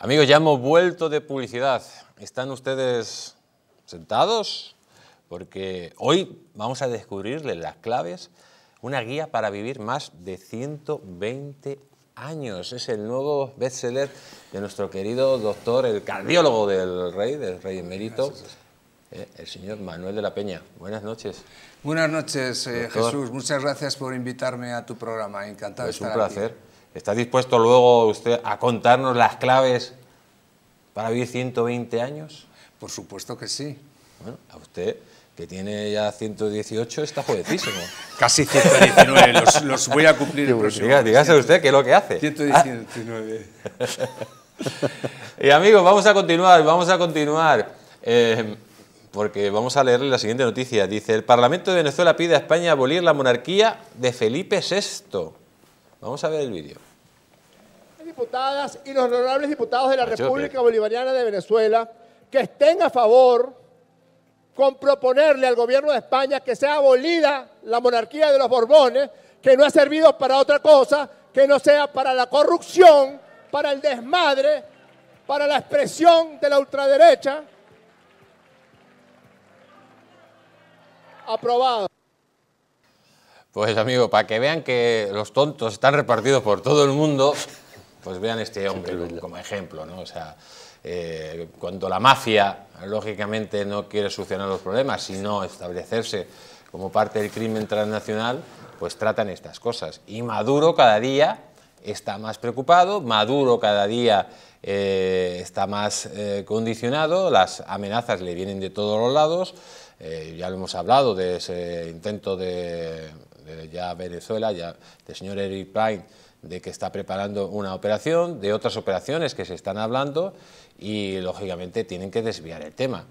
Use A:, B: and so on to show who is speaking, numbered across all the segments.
A: Amigos, ya hemos vuelto de publicidad. ¿Están ustedes sentados? Porque hoy vamos a descubrirles las claves, una guía para vivir más de 120 años. Es el nuevo bestseller de nuestro querido doctor, el cardiólogo del rey, del rey emérito, eh, el señor Manuel de la Peña. Buenas noches.
B: Buenas noches, eh, Jesús. Muchas gracias por invitarme a tu programa. Encantado de pues estar aquí. Es un
A: placer. ¿Está dispuesto luego usted a contarnos las claves para vivir 120 años? Por supuesto que sí. Bueno, a usted que tiene ya 118, está jovencísimo. Casi 119, los, voy a cumplir el próximo. dígase usted qué es lo que hace.
C: 119.
A: y amigos, vamos a continuar, vamos a continuar. Eh, porque vamos a leerle la siguiente noticia. Dice, el Parlamento de Venezuela pide a España abolir la monarquía de Felipe VI. Vamos a ver el vídeo.
B: Diputadas y los honorables diputados de la República Bolivariana de Venezuela que estén a favor con proponerle al gobierno de España que sea abolida la monarquía de los Borbones, que no ha servido para otra cosa que no sea para la corrupción, para el desmadre, para la expresión de la ultraderecha. Aprobado.
A: Pues amigo, para que vean que los tontos están repartidos por todo el mundo, pues vean este hombre como, ejemplo, ¿no? O sea, eh, cuando la mafia, lógicamente, no quiere solucionar los problemas, sino establecerse como parte del crimen transnacional, pues tratan estas cosas. Y Maduro cada día está más preocupado, Maduro cada día eh, está más eh, condicionado, las amenazas le vienen de todos los lados, ya lo hemos hablado de ese intento de ya Venezuela, ya del señor Eric Pine de que está preparando una operación, de otras operaciones que se están hablando y lógicamente tienen que desviar el tema.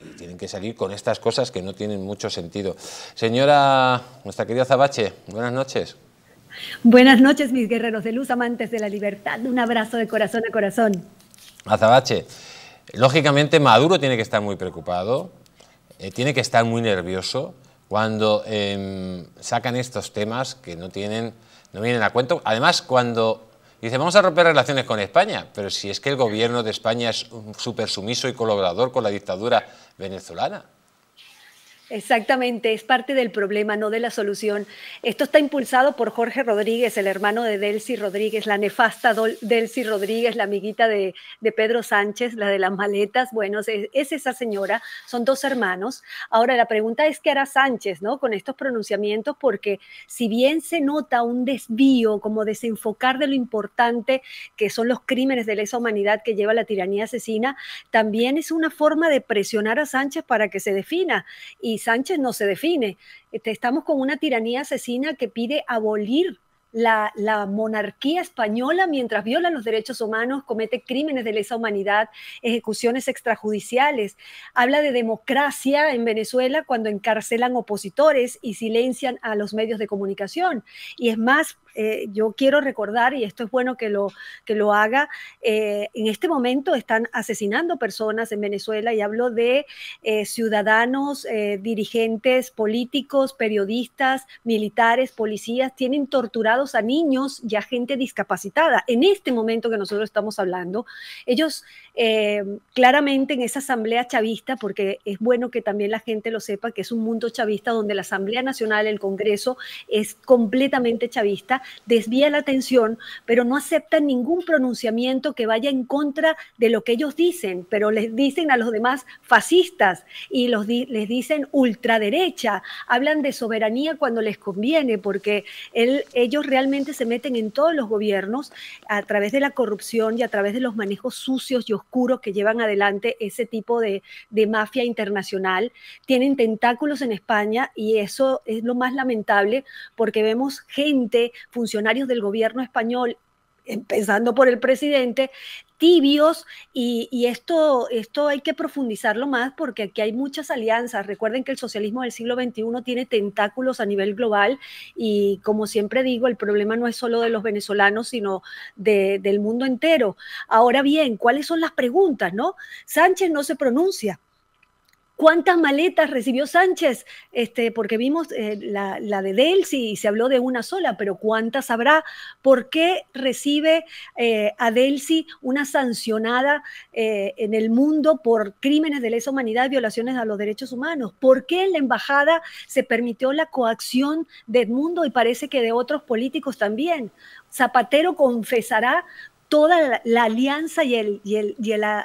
A: Y tienen que salir con estas cosas que no tienen mucho sentido. Señora, nuestra querida Zabache, buenas noches.
D: Buenas noches, mis guerreros de luz, amantes de la libertad. Un abrazo de corazón a corazón.
A: Zabache, lógicamente Maduro tiene que estar muy preocupado, eh, tiene que estar muy nervioso, cuando em, sacan estos temas que no tienen, no vienen a cuento. Además, cuando dicen vamos a romper relaciones con España, pero si es que el gobierno de España es súper sumiso y colaborador con la dictadura venezolana.
D: Exactamente, es parte del problema, no de la solución. Esto está impulsado por Jorge Rodríguez, el hermano de Delcy Rodríguez, la nefasta Delcy Rodríguez, la amiguita de, Pedro Sánchez, la de las maletas. Bueno, es, es, esa señora, son dos hermanos. Ahora, la pregunta es qué hará Sánchez, ¿no? Con estos pronunciamientos, porque si bien se nota un desvío, como desenfocar de lo importante que son los crímenes de lesa humanidad que lleva la tiranía asesina, también es una forma de presionar a Sánchez para que se defina. Y Sánchez no se define. Este, estamos con una tiranía asesina que pide abolir la, la, monarquía española mientras viola los derechos humanos, comete crímenes de lesa humanidad, ejecuciones extrajudiciales. Habla de democracia en Venezuela cuando encarcelan opositores y silencian a los medios de comunicación. Y es más, eh, yo quiero recordar, y esto es bueno que lo, que lo haga, eh, en este momento están asesinando personas en Venezuela y hablo de eh, ciudadanos, dirigentes políticos, periodistas, militares, policías, tienen torturados a niños y a gente discapacitada. En este momento que nosotros estamos hablando, ellos eh, claramente en esa asamblea chavista, porque es bueno que también la gente lo sepa, que es un mundo chavista donde la Asamblea Nacional, el Congreso, es completamente chavista, desvía la atención, pero no aceptan ningún pronunciamiento que vaya en contra de lo que ellos dicen, pero les dicen a los demás fascistas y les dicen ultraderecha, hablan de soberanía cuando les conviene, porque ellos realmente se meten en todos los gobiernos a través de la corrupción y a través de los manejos sucios y oscuros que llevan adelante ese tipo de, de mafia internacional, tienen tentáculos en España y eso es lo más lamentable porque vemos gente, funcionarios del gobierno español empezando por el presidente, tibios y, esto, esto hay que profundizarlo más porque aquí hay muchas alianzas. Recuerden que el socialismo del siglo XXI tiene tentáculos a nivel global y como siempre digo, el problema no es solo de los venezolanos, sino del mundo entero. Ahora bien, ¿cuáles son las preguntas? ¿No? Sánchez no se pronuncia ¿Cuántas maletas recibió Sánchez? Este, porque vimos eh, la, de Delcy y se habló de una sola, pero ¿cuántas habrá? ¿Por qué recibe eh, a Delcy una sancionada eh, en el mundo por crímenes de lesa humanidad, violaciones a los derechos humanos? ¿Por qué en la embajada se permitió la coacción de Edmundo y parece que de otros políticos también? Zapatero confesará toda la, alianza y el,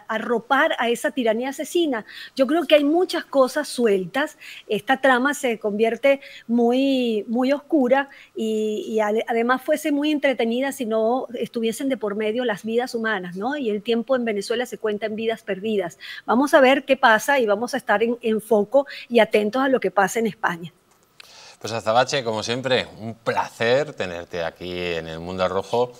D: arropar a esa tiranía asesina. Yo creo que hay muchas cosas sueltas. Esta trama se convierte muy, muy oscura y, además fuese muy entretenida si no estuviesen de por medio las vidas humanas, ¿no? Y el tiempo en Venezuela se cuenta en vidas perdidas. Vamos a ver qué pasa y vamos a estar en, en foco y atentos a lo que pasa en España.
A: Pues Azabache, como siempre, un placer tenerte aquí en el Mundo Rojo.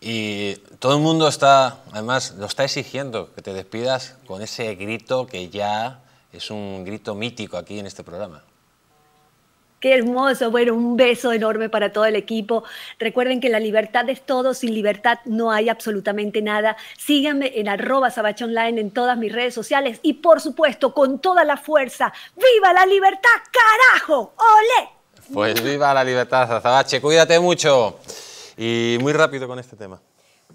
A: Y todo el mundo está, además, lo está exigiendo, que te despidas con ese grito que ya es un grito mítico aquí en este programa.
D: Qué hermoso. Bueno, un beso enorme para todo el equipo. Recuerden que la libertad es todo. Sin libertad no hay absolutamente nada. Síganme en arroba online en todas mis redes sociales y por supuesto con toda la fuerza. ¡Viva la libertad, carajo! ¡Ole!
A: Pues viva la libertad, Zabache, Cuídate mucho. Y muy rápido con este tema.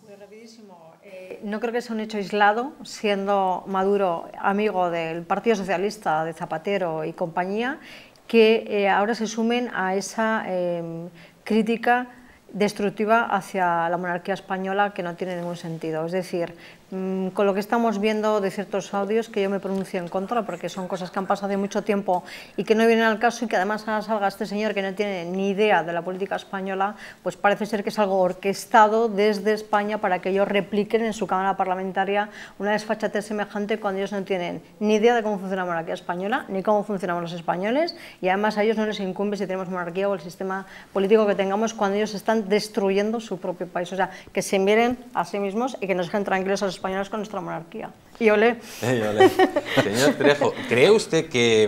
A: Muy
D: rapidísimo. Eh, no creo que sea un hecho aislado, siendo Maduro amigo del Partido Socialista, de Zapatero y compañía, que eh, ahora se sumen a esa em, crítica destructiva hacia la monarquía española que no tiene ningún sentido. Es decir, Mm, con lo que estamos viendo de ciertos audios que yo me pronuncio en contra porque son cosas que han pasado de mucho tiempo y que no vienen al caso y que además salga este señor que no tiene ni idea de la política española, pues parece ser que es algo orquestado desde España para que ellos repliquen en su Cámara Parlamentaria una desfachatez semejante cuando ellos no tienen ni idea de cómo funciona la monarquía española ni cómo funcionan los españoles y además a ellos no les incumbe si tenemos monarquía o el sistema político que tengamos cuando ellos están destruyendo su propio país. O sea, que se miren a sí mismos y que nos dejen tranquilos a los españoles con nuestra monarquía. Y ole.
A: Señor Trejo, ¿cree usted que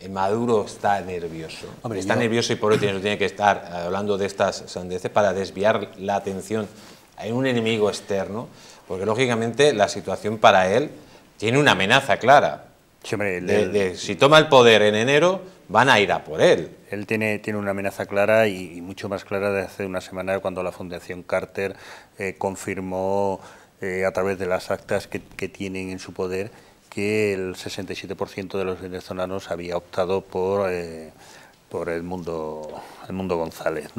A: mm, Maduro está nervioso? está nervioso y por eso tiene, que estar hablando de estas sandeces para desviar la atención a un enemigo externo, porque lógicamente la situación para él tiene una amenaza clara. si
C: toma el poder en enero, van a ir a por él. Él tiene, tiene una amenaza clara y, mucho más clara ...de hace una semana cuando la Fundación Carter eh, confirmó eh, a través de las actas que, tienen en su poder, que el 67% de los venezolanos había optado por, eh, por el, mundo, el mundo González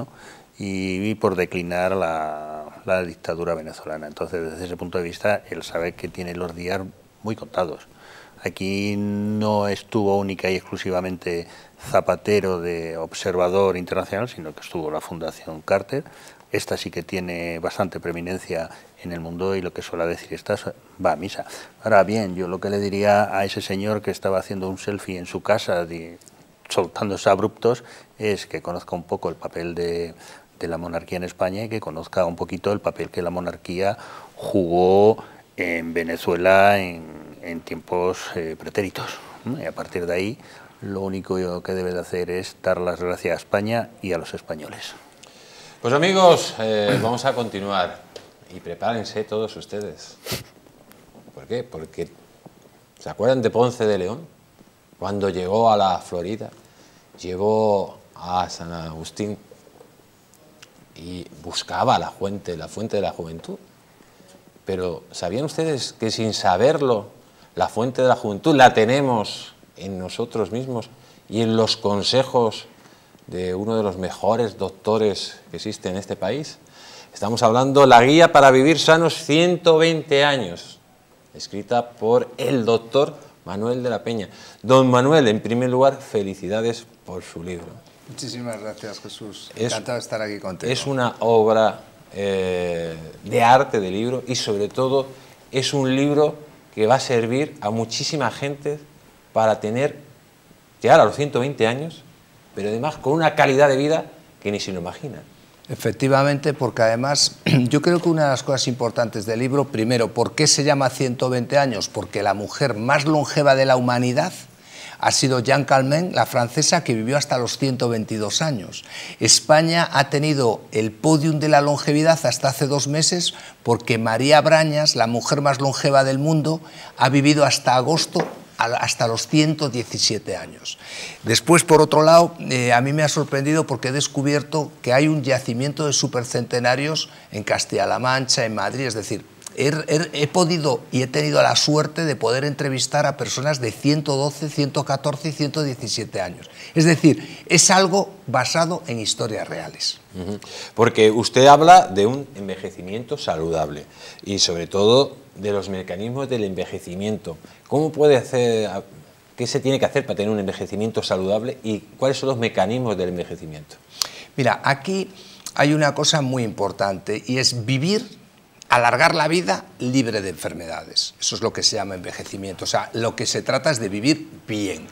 C: y, por declinar la, la, dictadura venezolana. Entonces, desde ese punto de vista, él sabe que tiene los días muy contados. Aquí no estuvo única y exclusivamente Zapatero de observador internacional, sino que estuvo la Fundación Carter, esta sí que tiene bastante preeminencia en el mundo y lo que suele decir esta va a misa. Ahora bien, yo lo que le diría a ese señor que estaba haciendo un selfie en su casa, de, soltándose abruptos, es que conozca un poco el papel de, la monarquía en España y que conozca un poquito el papel que la monarquía jugó en Venezuela en, tiempos eh, pretéritos. Y a partir de ahí, lo único que debe de hacer es dar las gracias a España y a los españoles.
A: Pues amigos, eh, vamos a continuar y prepárense todos ustedes. ¿Por qué? Porque ¿se acuerdan de Ponce de León? Cuando llegó a la Florida, llegó a San Agustín y buscaba la fuente, la fuente de la juventud. Pero ¿sabían ustedes que sin saberlo, la fuente de la juventud la tenemos en nosotros mismos y en los consejos de uno de los mejores doctores que existe en este país. Estamos hablando La Guía para Vivir Sanos 120 años, escrita por el doctor Manuel de la Peña. Don Manuel, en primer lugar, felicidades por su libro.
B: Muchísimas gracias, Jesús. Es, Encantado de estar aquí contigo. Es
A: una obra eh, de arte de libro y, sobre todo, es un libro que va a servir a muchísima gente para tener, llegar a los 120 años pero además con una calidad de vida que ni se lo imagina.
B: Efectivamente, porque además yo creo que una de las cosas importantes del libro, primero, ¿por qué se llama 120 años? Porque la mujer más longeva de la humanidad ha sido Jean Calment, la francesa que vivió hasta los 122 años. España ha tenido el podium de la longevidad hasta hace dos meses porque María Brañas, la mujer más longeva del mundo, ha vivido hasta agosto hasta los 117 años. Después, por otro lado, eh, a mí me ha sorprendido porque he descubierto que hay un yacimiento de supercentenarios en Castilla-La Mancha, en Madrid, es decir, he, podido y he tenido la suerte de poder entrevistar a personas de 112, 114 y 117 años. Es decir, es algo basado en historias reales.
A: Porque usted habla de un envejecimiento saludable y sobre todo de los mecanismos del envejecimiento. ¿Cómo puede hacer, qué se tiene que hacer para tener un envejecimiento saludable y cuáles son los mecanismos del envejecimiento? Mira, aquí
B: hay una cosa muy importante y es vivir, alargar la vida libre de enfermedades. Eso es lo que se llama envejecimiento. O sea, lo que se trata es de vivir bien.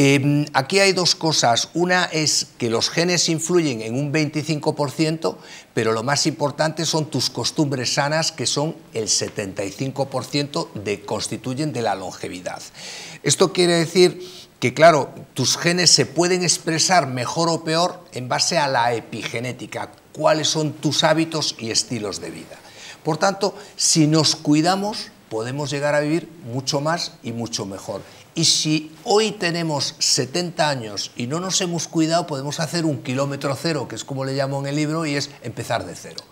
B: Em, aquí hay dos cosas. Una es que los genes influyen en un 25%, pero lo más importante son tus costumbres sanas, que son el 75% de constituyen de la longevidad. Esto quiere decir que claro, tus genes se pueden expresar mejor o peor en base a la epigenética, cuáles son tus hábitos y estilos de vida. Por tanto, si nos cuidamos, podemos llegar a vivir mucho más y mucho mejor. Y si hoy tenemos 70 años y no nos hemos cuidado, podemos hacer un kilómetro cero, que es como le llamo en el libro, y es empezar de cero.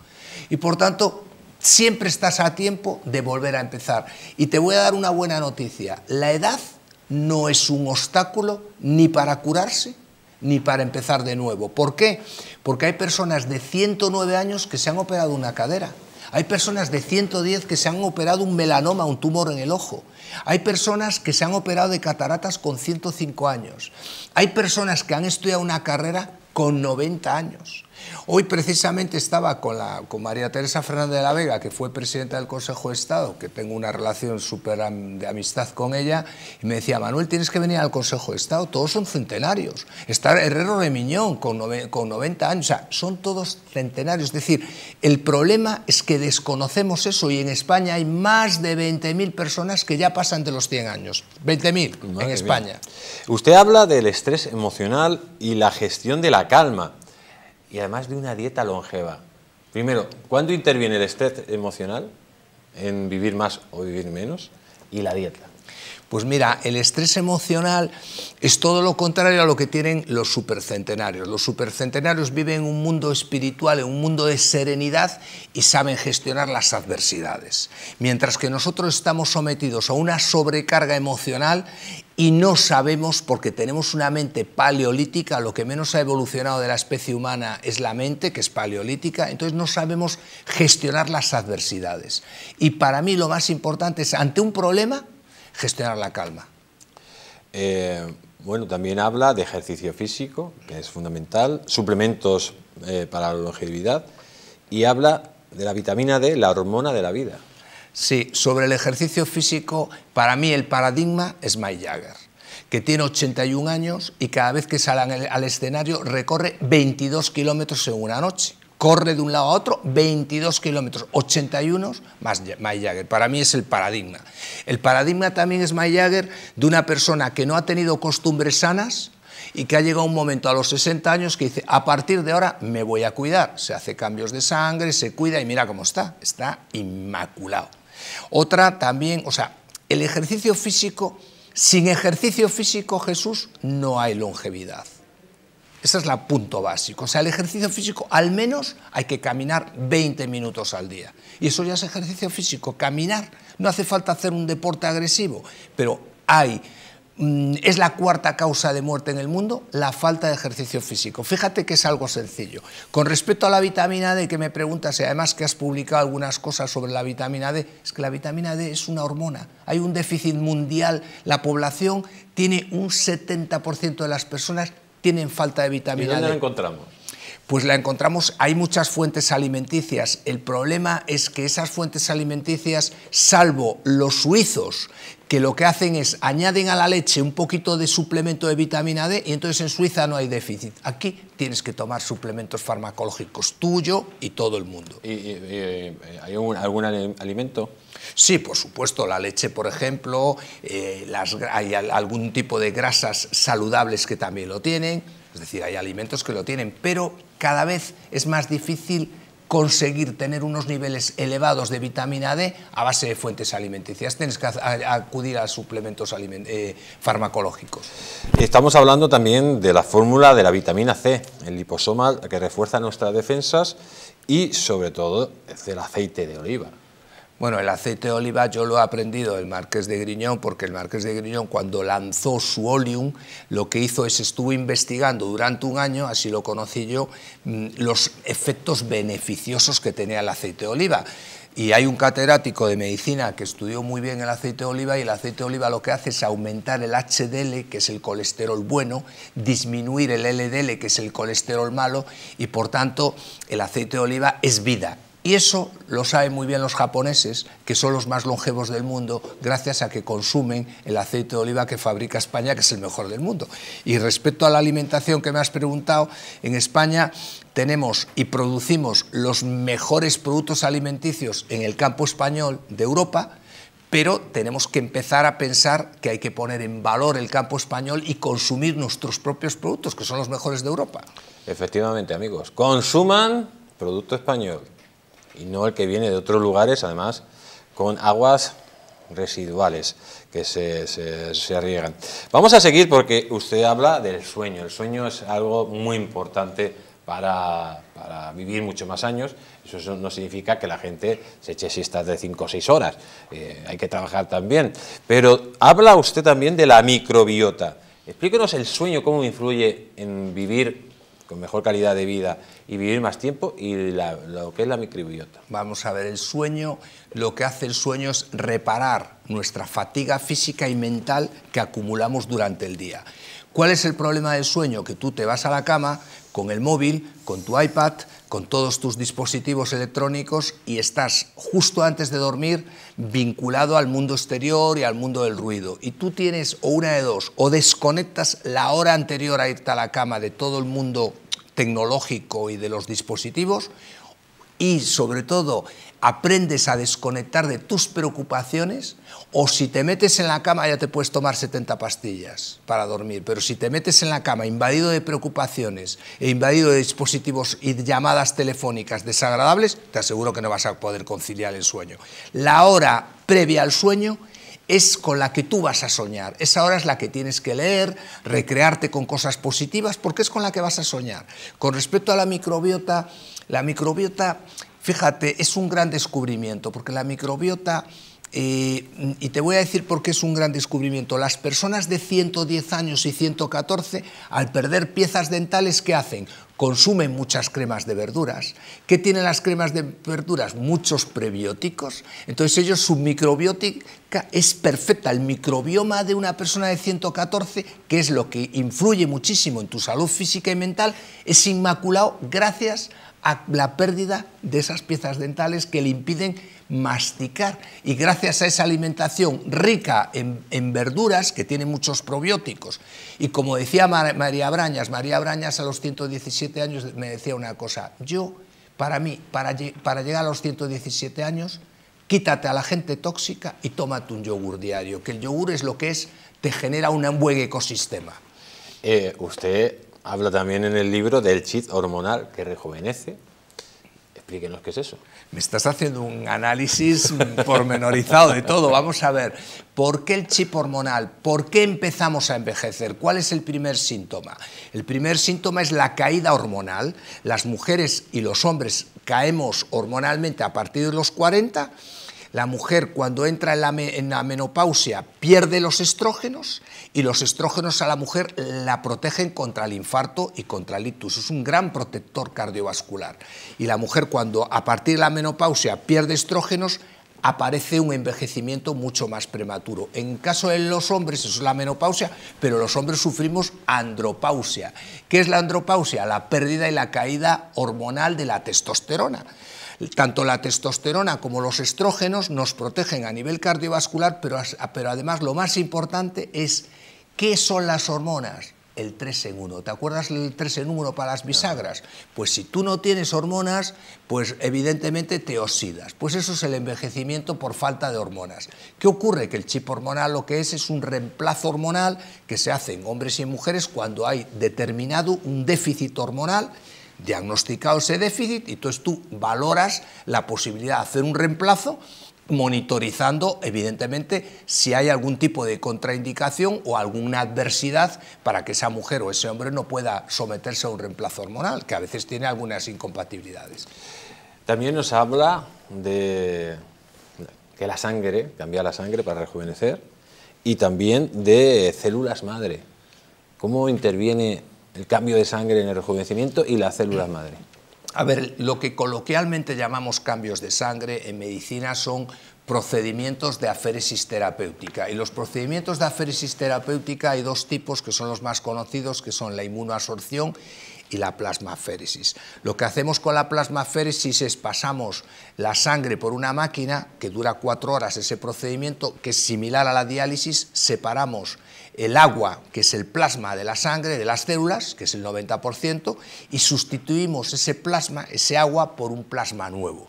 B: Y por tanto, siempre estás a tiempo de volver a empezar. Y te voy a dar una buena noticia. La edad no es un obstáculo ni para curarse ni para empezar de nuevo. ¿Por qué? Porque hay personas de 109 años que se han operado una cadera. Hay personas de 110 que se han operado un melanoma, un tumor en el ojo. Hay personas que se han operado de cataratas con 105 años. Hay personas que han estudiado una carrera con 90 años. Hoy precisamente estaba con, la, con María Teresa Fernández de la Vega, que fue presidenta del Consejo de Estado, que tengo una relación súper de amistad con ella, y me decía, Manuel, tienes que venir al Consejo de Estado, todos son centenarios. Está Herrero de Miñón con, con 90 años, o sea, son todos centenarios. Es decir, el problema es que desconocemos eso y en España hay más de 20.000 personas que ya pasan de los 100 años. 20.000
A: en España. Usted habla del estrés emocional y la gestión de la calma y además de una dieta longeva. Primero, ¿cuándo interviene el estrés emocional en vivir más o vivir menos? Y la dieta. Pues mira, el estrés emocional
B: es todo lo contrario a lo que tienen los supercentenarios. Los supercentenarios viven en un mundo espiritual, en un mundo de serenidad y saben gestionar las adversidades. Mientras que nosotros estamos sometidos a una sobrecarga emocional y no sabemos, porque tenemos una mente paleolítica, lo que menos ha evolucionado de la especie humana es la mente, que es paleolítica, entonces no sabemos gestionar las adversidades. Y para mí lo más importante es, ante un problema,
A: gestionar la calma? Eh, bueno, también habla de ejercicio físico, que es fundamental, suplementos eh, para la longevidad y habla de la vitamina D, la hormona de la vida. Sí, sobre el ejercicio físico, para mí el paradigma es Mike Jagger, que tiene
B: 81 años y cada vez que sale al escenario recorre 22 kilómetros en una noche corre de un lado a otro 22 kilómetros, 81 más May Jagger. Para mí es el paradigma. El paradigma también es May Jagger de una persona que no ha tenido costumbres sanas y que ha llegado un momento a los 60 años que dice, a partir de ahora me voy a cuidar. Se hace cambios de sangre, se cuida y mira cómo está, está inmaculado. Otra también, o sea, el ejercicio físico, sin ejercicio físico, Jesús, no hay longevidad. Ese es el punto básico. O sea, el ejercicio físico al menos hay que caminar 20 minutos al día. Y eso ya es ejercicio físico. Caminar, no hace falta hacer un deporte agresivo, pero hay... Mm, es la cuarta causa de muerte en el mundo, la falta de ejercicio físico. Fíjate que es algo sencillo. Con respecto a la vitamina D, que me preguntas, y además que has publicado algunas cosas sobre la vitamina D, es que la vitamina D es una hormona. Hay un déficit mundial. La población tiene un 70% de las personas tienen falta de vitamina ¿Y dónde la encontramos? Pues la encontramos, hay muchas fuentes alimenticias. El problema es que esas fuentes alimenticias, salvo los suizos, que lo que hacen es añaden a la leche un poquito de suplemento de vitamina D y entonces en Suiza no hay déficit. Aquí tienes que tomar suplementos farmacológicos tuyo
A: y todo el mundo. ¿Y, eh, hay algún alimento?
B: Sí, por supuesto, la leche, por ejemplo, eh, las, hay algún tipo de grasas saludables que también lo tienen, es decir, hay alimentos que lo tienen, pero cada vez es más difícil conseguir tener unos niveles elevados de vitamina D a base de fuentes alimenticias. Tienes que acudir a suplementos eh, farmacológicos.
A: Estamos hablando también de la fórmula de la vitamina C, el liposoma que refuerza nuestras defensas y sobre todo del aceite de oliva. Bueno, el aceite
B: de oliva yo lo he aprendido del Marqués de Griñón, porque el Marqués de Griñón cuando lanzó su Oleum, lo que hizo es estuvo investigando durante un año, así lo conocí yo, mm, los efectos beneficiosos que tenía el aceite de oliva. Y hay un catedrático de medicina que estudió muy bien el aceite de oliva y el aceite de oliva lo que hace es aumentar el HDL, que es el colesterol bueno, disminuir el LDL, que es el colesterol malo, y por tanto el aceite de oliva es vida, y eso lo saben muy bien los japoneses, que son los más longevos del mundo, gracias a que consumen el aceite de oliva que fabrica España, que es el mejor del mundo. Y respecto a la alimentación que me has preguntado, en España tenemos y producimos los mejores productos alimenticios en el campo español de Europa, pero tenemos que empezar a pensar que hay que poner en valor el campo español y consumir nuestros propios productos, que son los mejores de Europa.
A: Efectivamente, amigos, consuman producto español y no el que viene de otros lugares, además, con aguas residuales que se, se, arriegan. Vamos a seguir porque usted habla del sueño. El sueño es algo muy importante para, vivir muchos más años. Eso no significa que la gente se eche siestas de 5 o 6 horas. Eh, hay que trabajar también. Pero habla usted también de la microbiota. Explíquenos el sueño, cómo influye en vivir con mejor calidad de vida y vivir más tiempo y lo que es la microbiota. Vamos a ver, el sueño, lo que hace el sueño
B: es reparar nuestra fatiga física y mental que acumulamos durante el día. ¿Cuál es el problema del sueño? Que tú te vas a la cama con el móvil, con tu iPad, con todos tus dispositivos electrónicos y estás justo antes de dormir vinculado al mundo exterior y al mundo del ruido. Y tú tienes o una de dos, o desconectas la hora anterior a irte a la cama de todo el mundo tecnológico y de los dispositivos, y sobre todo aprendes a desconectar de tus preocupaciones o si te metes en la cama ya te puedes tomar 70 pastillas para dormir, pero si te metes en la cama invadido de preocupaciones e invadido de dispositivos y llamadas telefónicas desagradables, te aseguro que no vas a poder conciliar el sueño. La hora previa al sueño es con la que tú vas a soñar. Esa hora es la que tienes que leer, recrearte con cosas positivas, porque es con la que vas a soñar. Con respecto a la microbiota, la microbiota, fíjate, es un gran descubrimiento, porque la microbiota, eh, y te voy a decir por qué es un gran descubrimiento, las personas de 110 años y 114, al perder piezas dentales, ¿qué hacen? Consumen muchas cremas de verduras. ¿Qué tienen las cremas de verduras? Muchos prebióticos. Entonces ellos, su microbiótica es perfecta. El microbioma de una persona de 114, que es lo que influye muchísimo en tu salud física y mental, es inmaculado gracias a a la pérdida de esas piezas dentales que le impiden masticar. Y gracias a esa alimentación rica en, verduras, que tiene muchos probióticos, y como decía María Brañas, María Brañas a los 117 años me decía una cosa, yo, para mí, para, llegar a los 117 años, quítate a la gente tóxica y tómate un yogur diario, que el yogur es lo que es, te genera un buen ecosistema.
A: Eh, usted Habla también en el libro del chip hormonal que rejuvenece. Explíquenos qué es eso.
B: Me estás haciendo un
A: análisis pormenorizado
B: de todo. Vamos a ver, ¿por qué el chip hormonal? ¿Por qué empezamos a envejecer? ¿Cuál es el primer síntoma? El primer síntoma es la caída hormonal. Las mujeres y los hombres caemos hormonalmente a partir de los 40 la mujer cuando entra en la, menopausia pierde los estrógenos y los estrógenos a la mujer la protegen contra el infarto y contra el ictus. Es un gran protector cardiovascular. Y la mujer cuando a partir de la menopausia pierde estrógenos aparece un envejecimiento mucho más prematuro. En caso de los hombres, eso es la menopausia, pero los hombres sufrimos andropausia. ¿Qué es la andropausia? La pérdida y la caída hormonal de la testosterona. Tanto la testosterona como los estrógenos nos protegen a nivel cardiovascular, pero, además lo más importante es qué son las hormonas el 3 en 1. ¿Te acuerdas el 3 en 1 para las bisagras? Pues si tú no tienes hormonas, pues evidentemente te oxidas. Pues eso es el envejecimiento por falta de hormonas. ¿Qué ocurre? Que el chip hormonal lo que es es un reemplazo hormonal que se hace en hombres y en mujeres cuando hay determinado un déficit hormonal diagnosticado ese déficit y entonces tú valoras la posibilidad de hacer un reemplazo monitorizando evidentemente si hay algún tipo de contraindicación o alguna adversidad para que esa mujer o ese hombre no pueda someterse a un reemplazo hormonal, que a veces tiene algunas
A: incompatibilidades. También nos habla de que la sangre, cambia la sangre para rejuvenecer, y también de células madre. ¿Cómo interviene el cambio de sangre en el rejuvenecimiento y las células madre. A
B: ver, lo que coloquialmente llamamos cambios de sangre en medicina son procedimientos de aféresis terapéutica. Y los procedimientos de aféresis terapéutica hay dos tipos que son los más conocidos, que son la inmunoasorción y la plasmaféresis. Lo que hacemos con la plasmaféresis es pasamos la sangre por una máquina, que dura cuatro horas ese procedimiento, que es similar a la diálisis, separamos el agua, que es el plasma de la sangre, de las células, que es el 90%, y sustituimos ese plasma, ese agua, por un plasma nuevo.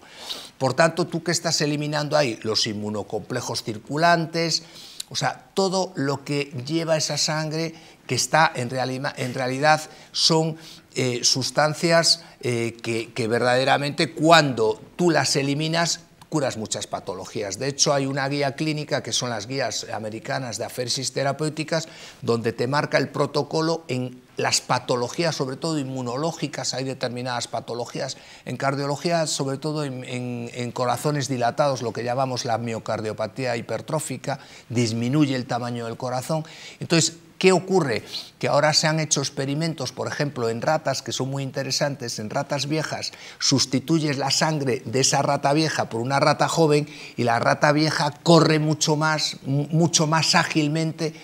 B: Por tanto, tú que estás eliminando ahí los inmunocomplejos circulantes, o sea, todo lo que lleva esa sangre que está en, realidad, en realidad son eh, sustancias eh, que, verdaderamente cuando tú las eliminas curas muchas patologías. De hecho, hay una guía clínica que son las guías americanas de afersis terapéuticas, donde te marca el protocolo en las patologías, sobre todo inmunológicas, hay determinadas patologías en cardiología, sobre todo en, en, corazones dilatados, lo que llamamos la miocardiopatía hipertrófica, disminuye el tamaño del corazón. Entonces, ¿Qué ocurre? Que ahora se han hecho experimentos, por ejemplo, en ratas que son muy interesantes, en ratas viejas, sustituyes la sangre de esa rata vieja por una rata joven y la rata vieja corre mucho más, mucho más ágilmente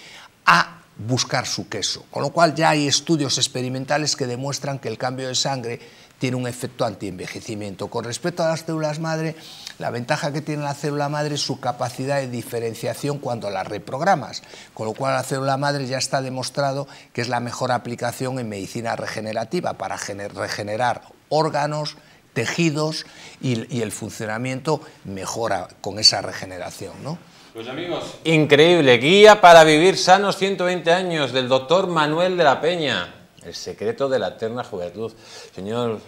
B: a buscar su queso. Con lo cual ya hay estudios experimentales que demuestran que el cambio de sangre tiene un efecto antienvejecimiento. Con respecto a las células madre, la ventaja que tiene la célula madre es su capacidad de diferenciación cuando las reprogramas, con lo cual la célula madre ya está demostrado que es la mejor aplicación en medicina regenerativa para regenerar órganos,
A: tejidos y, el funcionamiento mejora con esa regeneración. ¿no? Pues, amigos, increíble, guía para vivir sanos 120 años del doctor Manuel de la Peña. El secreto de la eterna juventud. Señor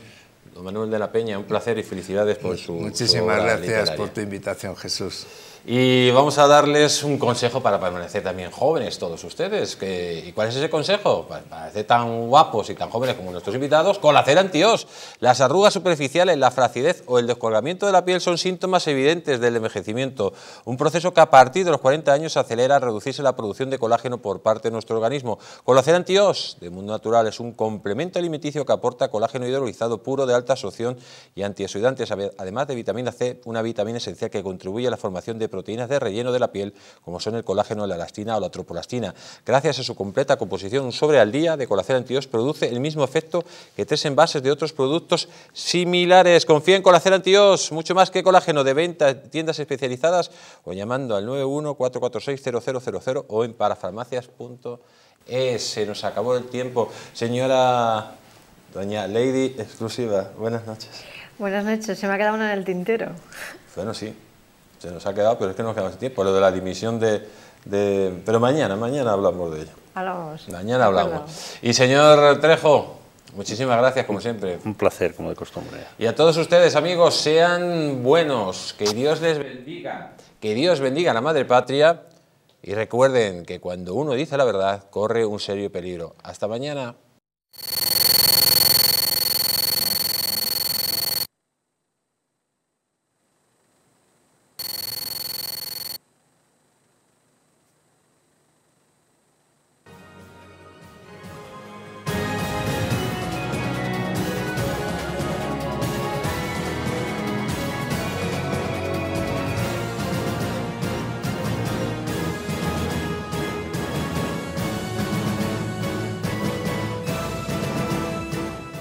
A: Don Manuel de la Peña, un placer y felicidades por su. Muchísimas gracias por tu invitación, Jesús. Y vamos a darles un consejo para permanecer también jóvenes todos ustedes. ¿Y cuál es ese consejo? Para pues parecer tan guapos y tan jóvenes como nuestros invitados, colacer antios. Las arrugas superficiales, la fracidez o el descolgamiento de la piel son síntomas evidentes del envejecimiento. Un proceso que a partir de los 40 años acelera a reducirse la producción de colágeno por parte de nuestro organismo. Colacer antios de Mundo Natural es un complemento alimenticio que aporta colágeno hidrolizado puro de alta absorción y antioxidantes, además de vitamina C, una vitamina esencial que contribuye a la formación de proteínas de relleno de la piel, como son el colágeno, la elastina o la tropolastina. Gracias a su completa composición, un sobre al día de Colacel Antios produce el mismo efecto que tres envases de otros productos similares. Confía en Colacel Antios, mucho más que colágeno de venta en tiendas especializadas o llamando al 914460000 o en parafarmacias.es. Se nos acabó el tiempo. Señora Doña Lady Exclusiva, buenas noches.
D: Buenas noches, se me ha quedado una en el tintero.
A: Bueno, sí nos ha quedado, pero es que nos quedamos sin tiempo. Lo de la dimisión de, Pero mañana, mañana hablamos de ello. Hablamos. Mañana hablamos. Y señor Trejo, muchísimas gracias como siempre. Un placer, como de costumbre. Y a todos ustedes, amigos, sean buenos, que Dios les bendiga, que Dios bendiga a la madre patria y recuerden que cuando uno dice la verdad corre un serio peligro. Hasta mañana.